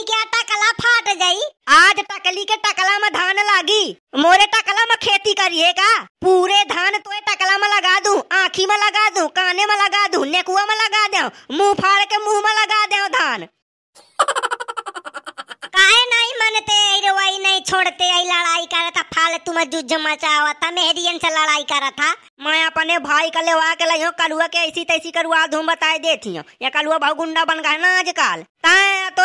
टकली के टकला फाट जाई आज टकली के टकला में धान लागी मोरे टकला में खेती करिए का पूरे धान तो टकला में लगा दू आखी में लगा दू काने में लगा दू नेकुआ में लगा दे मुंह फाड़ के मुंह में लगा दे धान काहे नहीं मानते आई रवाई नहीं छोड़ते आई लड़ाई करत फालतू में जुज मचावत मेहरियन से लड़ाई करत मैं अपने भाई का लेवा के लियो कलुआ के ऐसी तैसी करुआ धूम बताए देती हूं या कलुआ भाव गुंडा बन गए ना आजकल ता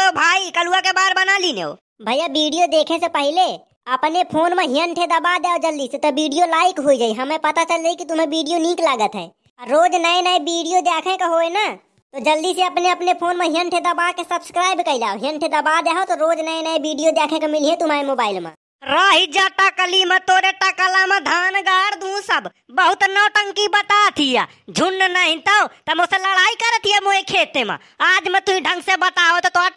ओ भाई कलुआ के बार बना ली हो भैया वीडियो देखे से पहले अपने फोन में हियन थे दबा दे जल्दी से तो वीडियो लाइक हो जाये हमें पता चल जाये कि तुम्हें वीडियो निक लागत है रोज नए नए वीडियो देखे का हो ना तो जल्दी से अपने अपने फोन में हियन थे दबा के सब्सक्राइब कर जाओ हियन थे दबा दे तो रोज नए नए वीडियो देखे का मिली है तुम्हारे मोबाइल में राही जाता कली में तोरे टकला में धान गाड़ दू सब बहुत नौटंकी बता थी झुंड नहीं तो तब मुझसे लड़ाई करत है मुहे खेते में आज मैं तुम ढंग से बताओ तो तोरा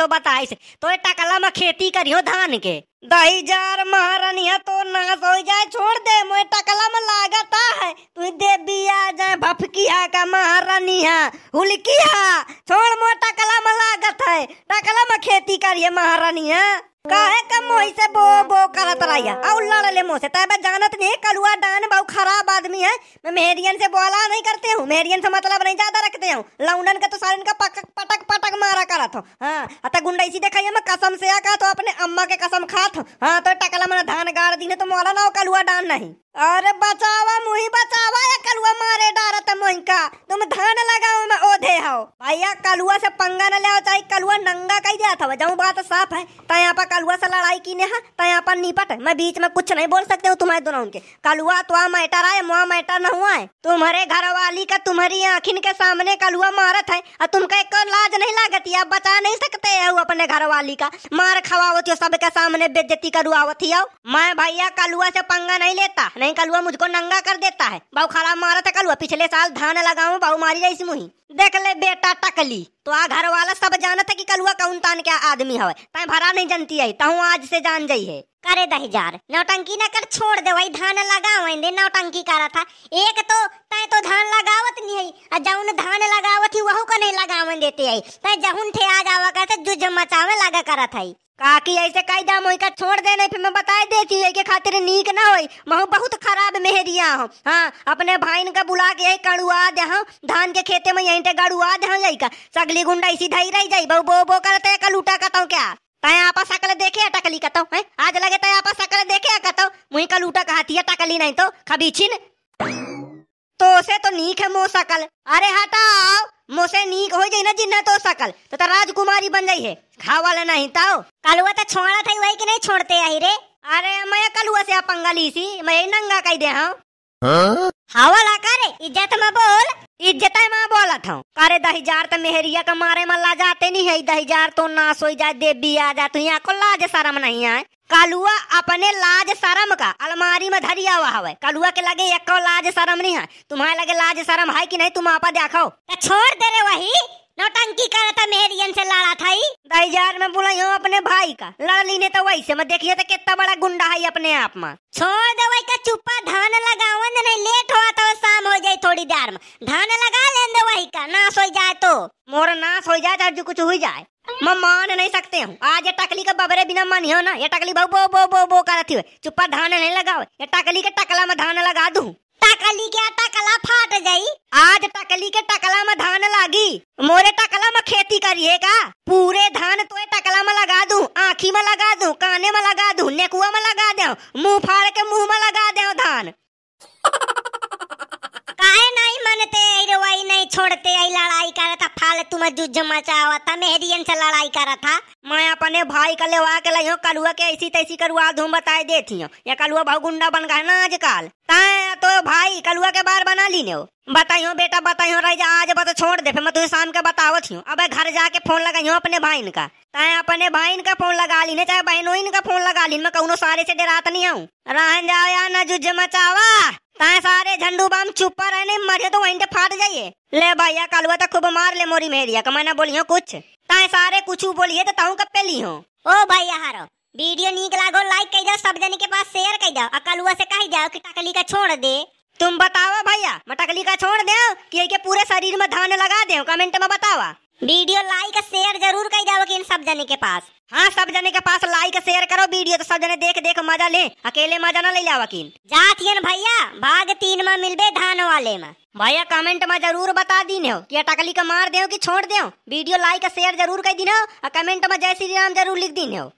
तो बताइस तो टकला में खेती करियो धान के दही जार महारानिया तो नाश हो जाए छोड़ दे मोए टकला में लागता है तू दे बिया जाए भफकिया का महारानिया हुलकिया छोड़ मोए टकला में लागत है टकला में खेती करिए महारानिया काहे का मोही से बो बो करत रहिया और लड़ ले से तब जानत नहीं कलुआ डान बहु खराब आदमी है मैं मेहरियन से बोला नहीं करते हूं मेहरियन से मतलब नहीं ज्यादा रखते हूं लौंडन के तो सारन का पटक पटक पटक मार करत हो हाँ अतः गुंडाइसी देखा मैं कसम से आका तो अपने अम्मा के कसम खात हो हाँ तो टकला मना धान गाड़ दी तो मोला ना कलुआ डान नहीं अरे बचावा मुही बचावा या कलुआ मारे डारत तो मोहिका तुम धान लगाओ मैं ओधे हो अया कलुआ से पंगा न ले चाहे कलुआ नंगा कही दिया था जाऊँ बात तो साफ है तय यहाँ पर कलुआ से लड़ाई की नहीं हाँ? है तय यहाँ पर निपट मैं बीच में कुछ नहीं बोल सकते हो तुम्हारे दोनों के कलुआ तो मैटर आए मुआ मैटर न हुआ है तुम्हारे घर वाली का तुम्हारी आखिन के सामने कलुआ मारत है और तुमका एक लाज नहीं लागती आप बचा नहीं सकते वो अपने घर वाली का मार खवावती हो सबके सामने बेजती करुआवती हो मैं भैया कलुआ से पंगा नहीं लेता नहीं कलुआ मुझको नंगा कर देता है बहु खराब मारा था कलुआ पिछले साल धान लगाऊ बहु मारी जाए इस मुही देख ले बेटा अटकली तो आ घर वाला सब जानता कि कलुआ कौन तान क्या आदमी है तय भरा नहीं जानती है तहु आज से जान है करे दही जार नौटंकी न कर छोड़ दे वही धान लगावे दे नौटंकी कर रहा था एक तो तय तो धान लगावत नहीं है और धान लगावत ही वह को नहीं लगावन देते है तय जहुन थे आ जावा करते जुझ मचावे लगा करत है काकी ऐसे कई दाम हो का छोड़ देने फिर मैं बता देती हूँ के खातिर नीक ना हो मह बहुत खराब मेहरिया हो हाँ अपने भाई का बुला के यही कड़ुआ दे धान के खेते में यहीं गड़ुआ दे जाई का सगली गुंडा इसी धाई रही जाये बहु बो बो करते कल उठा कहता क्या तय आपा सकल देखे टकली कहता हूँ आज लगे तय आपा सकल देखे कहता हूँ मुई कल उठा कहती है टकली नहीं तो छिन तो से तो नीक है मो सकल अरे हटाओ मोसे नीक हो जाए ना जिन्ना तो सकल तो, तो राजकुमारी बन जाई है खावा लेना ही ताओ कलुआ तो छोड़ा था वही कि नहीं छोड़ते आई रे अरे मैं कलुआ से अपंगा ली सी मैं नंगा कह दे हाँ हवा ला करे इज्जत में बोल इज्जत में बोला था करे दही जार तो मेहरिया का मारे मल्ला जाते नहीं है दही जार तो ना सोई जाए देवी आ जा तू तो यहाँ को लाज शर्म नहीं आए कालुआ अपने लाज शरम का अलमारी में धरिया हुआ है कालुआ के लगे एक लाज शरम नहीं है तुम्हारे लगे लाज शरम है कि नहीं तुम आप देखो तो छोड़ दे रहे वही नौटंकी कर रहा था मेहरियन से लड़ा था ही दहीजार में बोला हूँ अपने भाई का लड़ लीने तो वही से मैं देखिए तो कितना बड़ा गुंडा है अपने आप में छोड़ दे वही का चुप्पा धान लगावन नहीं लेट हुआ तो शाम हो जाए थोड़ी देर में धान लगा लें वही का नाश हो जाए तो मोर नाश हो जाए चाहे तो कुछ हो जाए मैं मान नहीं सकते हूँ आज ये टकली का बबरे बिना मन हो ना ये टकली बो बो बो बो बो करती चुप्पा धान नहीं लगाओ ये टकली के टकला में धान लगा दू टकली के टकला फाट जाई आज टकली के टकला में धान लागी मोरे टकला में खेती करिए का पूरे धान तो टकला में लगा दू आखी में लगा दू काने में लगा दू नेकुआ में लगा दे मुंह फाड़ के मुंह में लगा दे धान काहे नहीं मनते नहीं छोड़ते लड़ाई कर काल तुम जुज मचावा था मेहरियन से लड़ाई करा था मैं अपने भाई का लेवा के लइयो कलुआ के ऐसी तैसी करुआ धूम बताए देती ये कलुआ भाव गुंडा बन गए ना आजकल तो भाई कलुआ के बार बना ली ने हो बताइयो बेटा बताइयो रह आज बता छोड़ दे फिर मैं तुझे शाम के बताओ थी अब घर जाके फोन लगाइयो अपने भाई का तय अपने भाई का फोन लगा ली ने चाहे बहनों का फोन लगा ली मैं कौनो सारे से डरात नहीं आऊँ रहन जाओ या न जुज मचावा ताए सारे झंडू बम चुप पर रहने मरे तो वहीं फाट जाइए ले भैया कालुआ तो खूब मार ले मोरी मेहरिया का मैंने बोलियो कुछ ताए सारे कुछ बोलिए तो ताऊ कब पे ली हो ओ भैया हारो वीडियो नीक लागो लाइक कर दो सब जने के पास शेयर कर दो और अकलुआ से कह जाओ कि टकली का छोड़ दे तुम बताओ भैया मैं टकली का छोड़ दे कि के पूरे शरीर में धान लगा दे कमेंट में बतावा वीडियो लाइक शेयर जरूर कर जाओ इन सब जने के पास हाँ सब जने के पास लाइक शेयर करो वीडियो तो सब जने देख देख मजा ले अकेले मजा ना ले जाओ किन जातियन भैया भाग तीन में मिलबे धान वाले में भैया कमेंट में जरूर बता दीन हो कि अटकली का मार दे कि छोड़ दे वीडियो लाइक शेयर जरूर कर दिन हो और कमेंट में जय श्री राम जरूर लिख दीन हो